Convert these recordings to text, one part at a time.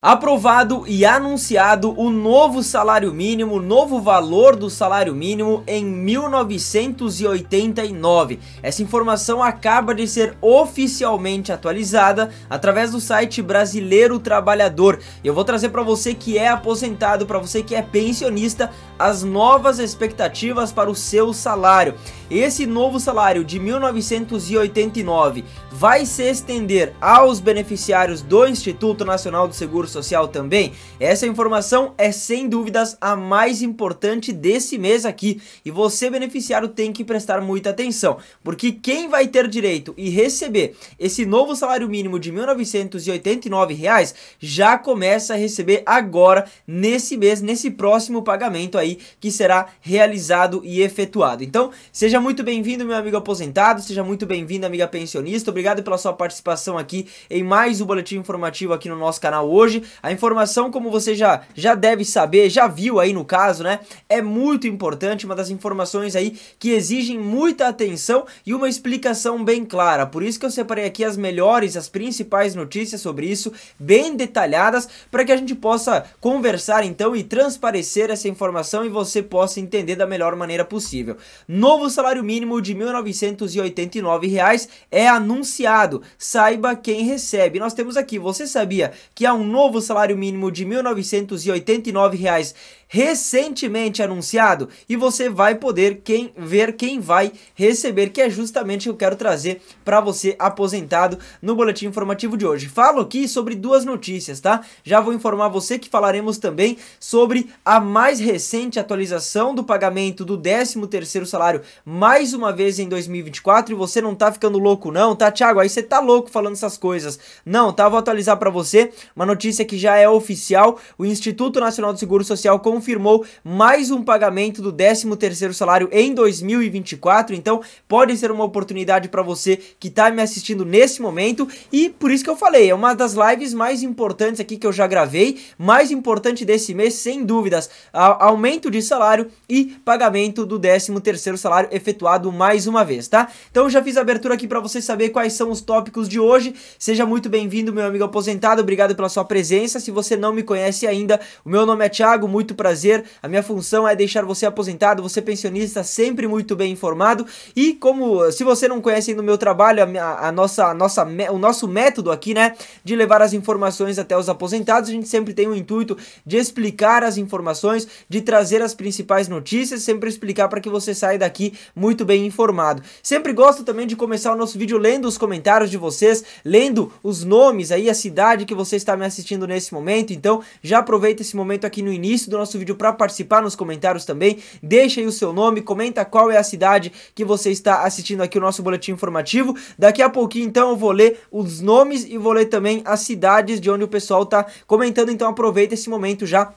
Aprovado e anunciado o novo salário mínimo, o novo valor do salário mínimo em 1989. Essa informação acaba de ser oficialmente atualizada através do site Brasileiro Trabalhador. Eu vou trazer para você que é aposentado, para você que é pensionista, as novas expectativas para o seu salário. Esse novo salário de 1989 vai se estender aos beneficiários do Instituto Nacional do Seguro social também? Essa informação é sem dúvidas a mais importante desse mês aqui e você beneficiário tem que prestar muita atenção, porque quem vai ter direito e receber esse novo salário mínimo de R$ 1.989 reais, já começa a receber agora nesse mês, nesse próximo pagamento aí que será realizado e efetuado. Então, seja muito bem-vindo, meu amigo aposentado, seja muito bem-vindo, amiga pensionista. Obrigado pela sua participação aqui em mais um boletim informativo aqui no nosso canal hoje hoje. A informação, como você já, já deve saber, já viu aí no caso, né? É muito importante, uma das informações aí que exigem muita atenção e uma explicação bem clara. Por isso que eu separei aqui as melhores, as principais notícias sobre isso, bem detalhadas, para que a gente possa conversar então e transparecer essa informação e você possa entender da melhor maneira possível. Novo salário mínimo de R$ 1.989 reais é anunciado. Saiba quem recebe. Nós temos aqui, você sabia que há um novo novo salário mínimo de R$ 1.989 recentemente anunciado e você vai poder quem, ver quem vai receber, que é justamente o que eu quero trazer para você aposentado no boletim informativo de hoje. Falo aqui sobre duas notícias, tá? Já vou informar você que falaremos também sobre a mais recente atualização do pagamento do 13º salário mais uma vez em 2024 e você não tá ficando louco não, tá Thiago? Aí você tá louco falando essas coisas. Não, tá? Vou atualizar para você uma notícia que já é oficial, o Instituto Nacional do Seguro Social com confirmou mais um pagamento do 13º salário em 2024, então pode ser uma oportunidade para você que está me assistindo nesse momento e por isso que eu falei, é uma das lives mais importantes aqui que eu já gravei, mais importante desse mês, sem dúvidas, aumento de salário e pagamento do 13º salário efetuado mais uma vez, tá? Então já fiz a abertura aqui para você saber quais são os tópicos de hoje. Seja muito bem-vindo, meu amigo aposentado. Obrigado pela sua presença. Se você não me conhece ainda, o meu nome é Thiago, muito prazer prazer. A minha função é deixar você aposentado, você pensionista, sempre muito bem informado. E como, eh, se você não conhece ainda o meu trabalho, a, a nossa, a nossa, o nosso método aqui, né, de levar as informações até os aposentados, a gente sempre tem o intuito de explicar as informações, de trazer as principais notícias, sempre explicar para que você saia daqui muito bem informado. Sempre gosto também de começar o nosso vídeo lendo os comentários de vocês, lendo os nomes aí, a cidade que você está me assistindo nesse momento. Então, já aproveita esse momento aqui no início do nosso vídeo para participar nos comentários também. Deixa aí o seu nome, comenta qual é a cidade que você está assistindo aqui o nosso boletim informativo. Daqui a pouquinho, então, eu vou ler os nomes e vou ler também as cidades de onde o pessoal está comentando. Então, aproveita esse momento já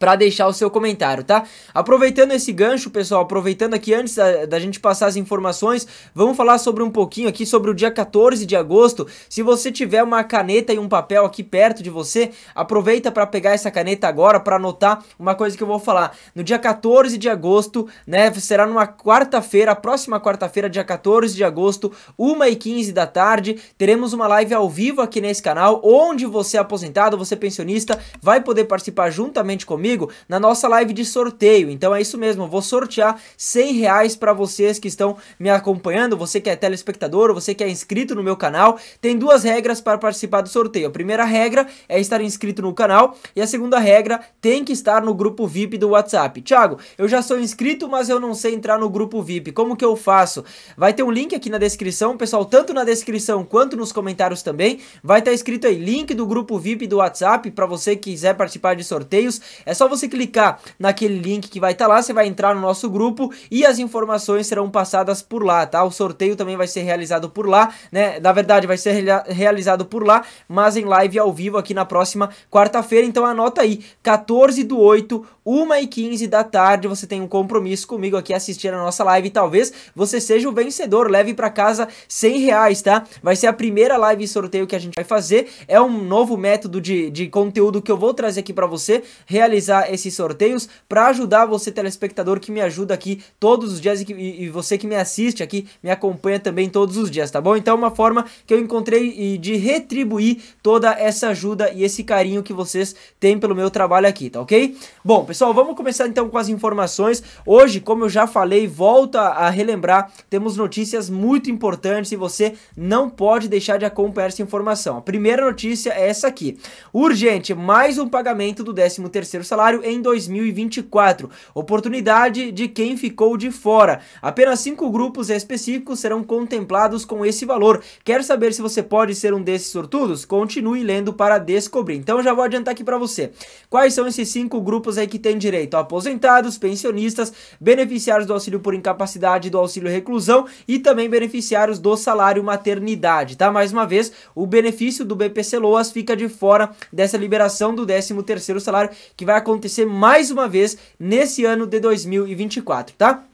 para deixar o seu comentário, tá? Aproveitando esse gancho, pessoal, aproveitando aqui antes da, da, gente passar as informações, vamos falar sobre um pouquinho aqui sobre o dia 14 de agosto. Se você tiver uma caneta e um papel aqui perto de você, aproveita para pegar essa caneta agora para anotar uma coisa que eu vou falar. No dia 14 de agosto, né, será numa quarta-feira, próxima quarta-feira, dia 14 de agosto, 1h15 da tarde, teremos uma live ao vivo aqui nesse canal, onde você aposentado, você pensionista, vai poder participar juntamente comigo comigo na nossa live de sorteio. Então é isso mesmo, eu vou sortear 100 reais para vocês que estão me acompanhando, você que é telespectador, você que é inscrito no meu canal. Tem duas regras para participar do sorteio. A primeira regra é estar inscrito no canal e a segunda regra tem que estar no grupo VIP do WhatsApp. Thiago, eu já sou inscrito, mas eu não sei entrar no grupo VIP. Como que eu faço? Vai ter um link aqui na descrição, pessoal, tanto na descrição quanto nos comentários também. Vai estar tá escrito aí link do grupo VIP do WhatsApp para você que quiser participar de sorteios. É só você clicar naquele link que vai estar tá lá, você vai entrar no nosso grupo e as informações serão passadas por lá, tá? O sorteio também vai ser realizado por lá, né? Na verdade, vai ser realizado por lá, mas em live ao vivo aqui na próxima quarta-feira. Então anota aí, 14 do 8, 1 e 15 da tarde, você tem um compromisso comigo aqui assistir a nossa live e talvez você seja o vencedor, leve para casa 100 reais, tá? Vai ser a primeira live sorteio que a gente vai fazer, é um novo método de, de conteúdo que eu vou trazer aqui para você, realizar realizar esses sorteios para ajudar você, telespectador, que me ajuda aqui todos os dias e, que, e, você que me assiste aqui, me acompanha também todos os dias, tá bom? Então, é uma forma que eu encontrei de retribuir toda essa ajuda e esse carinho que vocês têm pelo meu trabalho aqui, tá ok? Bom, pessoal, vamos começar então com as informações. Hoje, como eu já falei, volta a relembrar, temos notícias muito importantes e você não pode deixar de acompanhar essa informação. A primeira notícia é essa aqui. Urgente, mais um pagamento do 13º salário salário em 2024, oportunidade de quem ficou de fora. Apenas cinco grupos específicos serão contemplados com esse valor. Quer saber se você pode ser um desses sortudos? Continue lendo para descobrir. Então já vou adiantar aqui para você. Quais são esses cinco grupos aí que tem direito? Aposentados, pensionistas, beneficiários do auxílio por incapacidade e do auxílio reclusão e também beneficiários do salário maternidade, tá? Mais uma vez, o benefício do BPC Loas fica de fora dessa liberação do 13º salário que vai acontecer mais uma vez nesse ano de 2024, tá?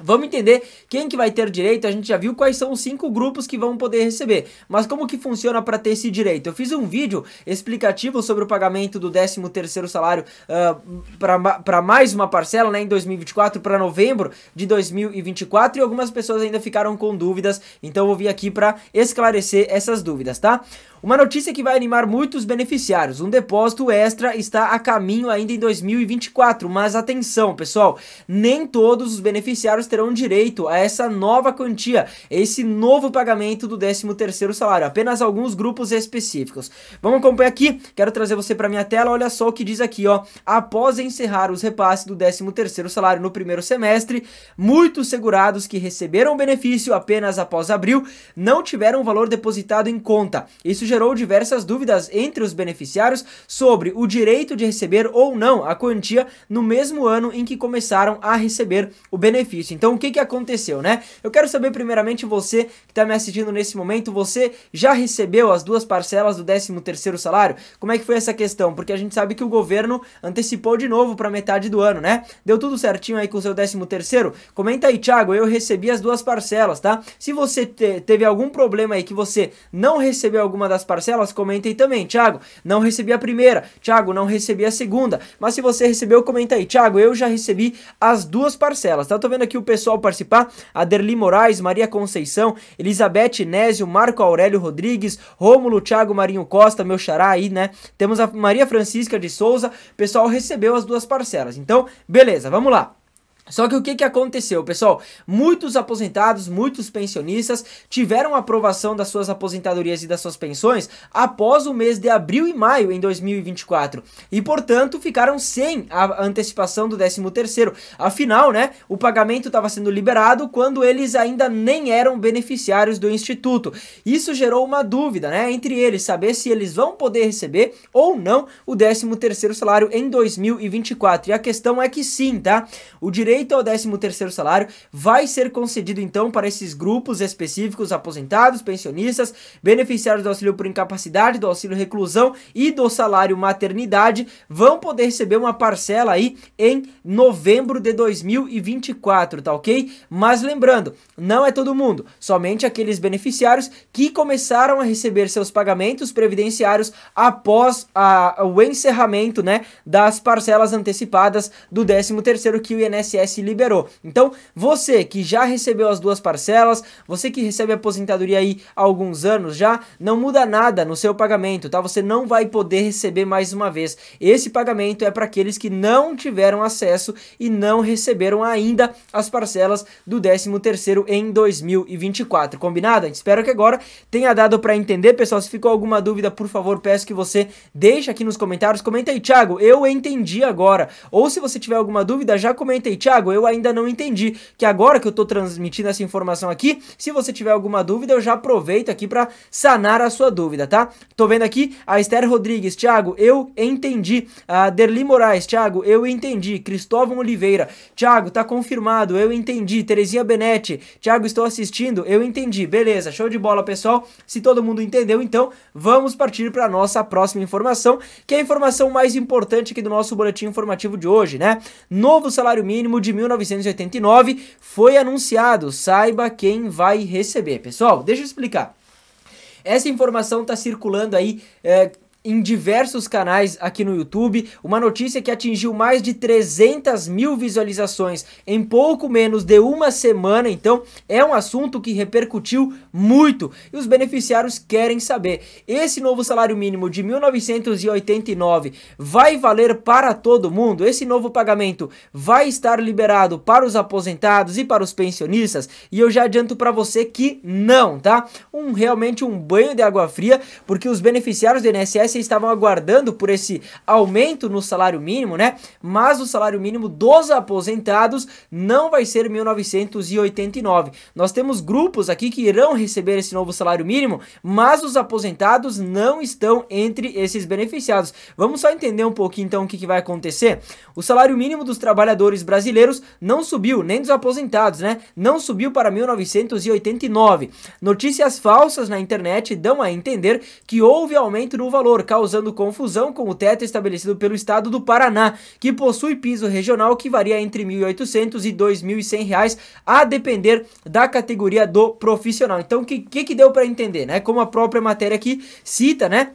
Vamos entender quem que vai ter direito, a gente já viu quais são os cinco grupos que vão poder receber, mas como que funciona para ter esse direito? Eu fiz um vídeo explicativo sobre o pagamento do 13º salário uh, ah, para mais uma parcela né, em 2024, para novembro de 2024 e algumas pessoas ainda ficaram com dúvidas, então eu vou vir aqui para esclarecer essas dúvidas, tá? Uma notícia que vai animar muitos beneficiários: um depósito extra está a caminho ainda em 2024, mas atenção, pessoal, nem todos os beneficiários terão direito a essa nova quantia, esse novo pagamento do 13º salário, apenas alguns grupos específicos. Vamos acompanhar aqui. Quero trazer você para minha tela. Olha só o que diz aqui, ó. Após encerrar os repasses do 13º salário no primeiro semestre, muitos segurados que receberam benefício apenas após abril não tiveram o valor depositado em conta. Isso gerou diversas dúvidas entre os beneficiários sobre o direito de receber ou não a quantia no mesmo ano em que começaram a receber o benefício. Então, o que, que aconteceu, né? Eu quero saber primeiramente você que está me assistindo nesse momento, você já recebeu as duas parcelas do 13º salário? Como é que foi essa questão? Porque a gente sabe que o governo antecipou de novo para metade do ano, né? Deu tudo certinho aí com o seu 13º? Comenta aí, Thiago, eu recebi as duas parcelas, tá? Se você te teve algum problema aí que você não recebeu alguma das das parcelas, aí também. Thiago, não recebi a primeira. Thiago, não recebi a segunda. Mas se você recebeu, comenta aí. Thiago, eu já recebi as duas parcelas, tá? Tô vendo aqui o pessoal participar. Aderly Moraes, Maria Conceição, Elizabeth Nésio, Marco Aurélio Rodrigues, Rômulo Thiago Marinho Costa, meu xará aí, né? Temos a Maria Francisca de Souza. O pessoal recebeu as duas parcelas. Então, beleza, vamos lá. Só que o que, que aconteceu, pessoal? Muitos aposentados, muitos pensionistas tiveram aprovação das suas aposentadorias e das suas pensões após o mês de abril e maio em 2024 e, portanto, ficaram sem a antecipação do 13º. Afinal, né, o pagamento estava sendo liberado quando eles ainda nem eram beneficiários do instituto. Isso gerou uma dúvida, né, entre eles saber se eles vão poder receber ou não o 13º salário em 2024. E a questão é que sim, tá? O direito direito ao 13 terceiro salário vai ser concedido então para esses grupos específicos, aposentados, pensionistas, beneficiários do auxílio por incapacidade, do auxílio reclusão e do salário maternidade, vão poder receber uma parcela aí em novembro de 2024, tá OK? Mas lembrando, não é todo mundo, somente aqueles beneficiários que começaram a receber seus pagamentos previdenciários após a, o encerramento, né, das parcelas antecipadas do 13 terceiro que o INSS se liberou. Então, você que já recebeu as duas parcelas, você que recebe aposentadoria aí há alguns anos já, não muda nada no seu pagamento, tá? Você não vai poder receber mais uma vez. Esse pagamento é para aqueles que não tiveram acesso e não receberam ainda as parcelas do 13º em 2024, combinado? Espero que agora tenha dado para entender, pessoal. Se ficou alguma dúvida, por favor, peço que você deixe aqui nos comentários. Comenta aí, Thiago, eu entendi agora. Ou se você tiver alguma dúvida, já comenta aí, Thiago, Tiago, eu ainda não entendi. Que agora que eu estou transmitindo essa informação aqui, se você tiver alguma dúvida, eu já aproveito aqui para sanar a sua dúvida, tá? Tô vendo aqui a Esther Rodrigues, Tiago, eu entendi. A Derli Moraes, Tiago, eu entendi. Cristóvão Oliveira, Tiago, tá confirmado, eu entendi. Terezinha Benetti, Tiago, estou assistindo, eu entendi. Beleza, show de bola, pessoal. Se todo mundo entendeu, então vamos partir para nossa próxima informação, que é a informação mais importante aqui do nosso boletim informativo de hoje, né? Novo salário mínimo de de 1989 foi anunciado. Saiba quem vai receber. Pessoal, deixa eu explicar. Essa informação está circulando aí. É, em diversos canais aqui no YouTube, uma notícia que atingiu mais de 300 mil visualizações em pouco menos de uma semana, então é um assunto que repercutiu muito e os beneficiários querem saber. Esse novo salário mínimo de 1989 vai valer para todo mundo? Esse novo pagamento vai estar liberado para os aposentados e para os pensionistas? E eu já adianto para você que não, tá? Um realmente um banho de água fria, porque os beneficiários do INSS vocês estavam aguardando por esse aumento no salário mínimo, né? Mas o salário mínimo dos aposentados não vai ser 1989. Nós temos grupos aqui que irão receber esse novo salário mínimo, mas os aposentados não estão entre esses beneficiados. Vamos só entender um pouquinho então o que, que vai acontecer. O salário mínimo dos trabalhadores brasileiros não subiu, nem dos aposentados, né? Não subiu para 1989. Notícias falsas na internet dão a entender que houve aumento no valor, causando confusão com o teto estabelecido pelo estado do Paraná, que possui piso regional que varia entre R$ 1.800 e R$ 2.100, a depender da categoria do profissional. Então, o que, que, que deu para entender, né? Como a própria matéria aqui cita, né?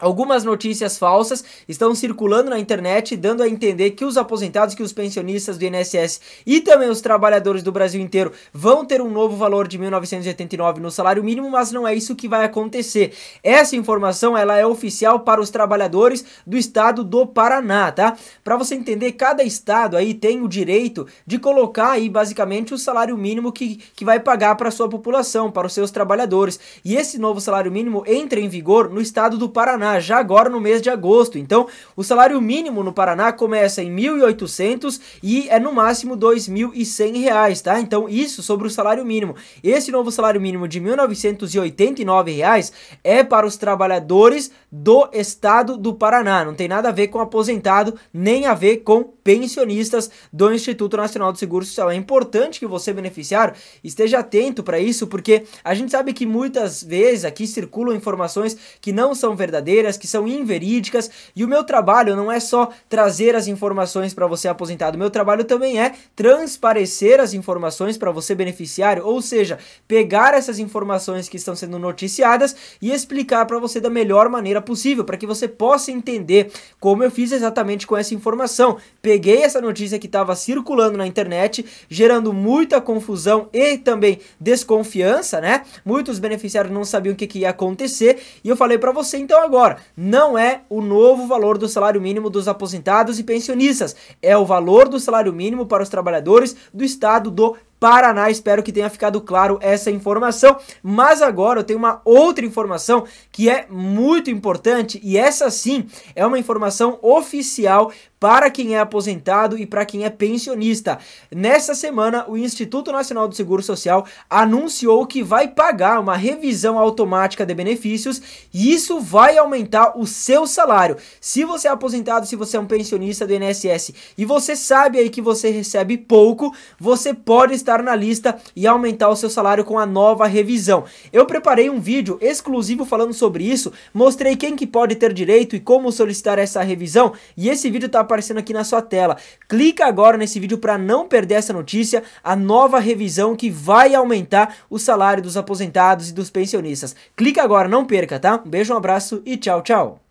Algumas notícias falsas estão circulando na internet, dando a entender que os aposentados, que os pensionistas do INSS e também os trabalhadores do Brasil inteiro vão ter um novo valor de 1.989 no salário mínimo, mas não é isso que vai acontecer. Essa informação ela é oficial para os trabalhadores do estado do Paraná, tá? Para você entender, cada estado aí tem o direito de colocar aí basicamente o salário mínimo que, que vai pagar para sua população, para os seus trabalhadores. E esse novo salário mínimo entra em vigor no estado do Paraná. Paraná já agora no mês de agosto. Então, o salário mínimo no Paraná começa em 1.800 e é no máximo 2.100 reais, tá? Então, isso sobre o salário mínimo. Esse novo salário mínimo de 1.989 reais é para os trabalhadores do estado do Paraná. Não tem nada a ver com aposentado, nem a ver com pensionistas do Instituto Nacional do Seguro Social. É importante que você, beneficiário, esteja atento para isso, porque a gente sabe que muitas vezes aqui circulam informações que não são verdadeiras verdadeiras, que são inverídicas, e o meu trabalho não é só trazer as informações para você aposentado, o meu trabalho também é transparecer as informações para você beneficiário, ou seja, pegar essas informações que estão sendo noticiadas e explicar para você da melhor maneira possível, para que você possa entender como eu fiz exatamente com essa informação. Peguei essa notícia que estava circulando na internet, gerando muita confusão e também desconfiança, né? Muitos beneficiários não sabiam o que, que ia acontecer e eu falei para você então agora não é o novo valor do salário mínimo dos aposentados e pensionistas, é o valor do salário mínimo para os trabalhadores do estado do Paraná. Espero que tenha ficado claro essa informação. Mas agora eu tenho uma outra informação que é muito importante e essa sim é uma informação oficial para quem é aposentado e para quem é pensionista. Nesta semana, o Instituto Nacional do Seguro Social anunciou que vai pagar uma revisão automática de benefícios e isso vai aumentar o seu salário. Se você é aposentado, se você é um pensionista do INSS e você sabe aí que você recebe pouco, você pode estar na lista e aumentar o seu salário com a nova revisão. Eu preparei um vídeo exclusivo falando sobre isso, mostrei quem que pode ter direito e como solicitar essa revisão e esse vídeo está aparecendo aqui na sua tela. Clica agora nesse vídeo para não perder essa notícia, a nova revisão que vai aumentar o salário dos aposentados e dos pensionistas. Clica agora, não perca, tá? Um beijo, um abraço e tchau, tchau.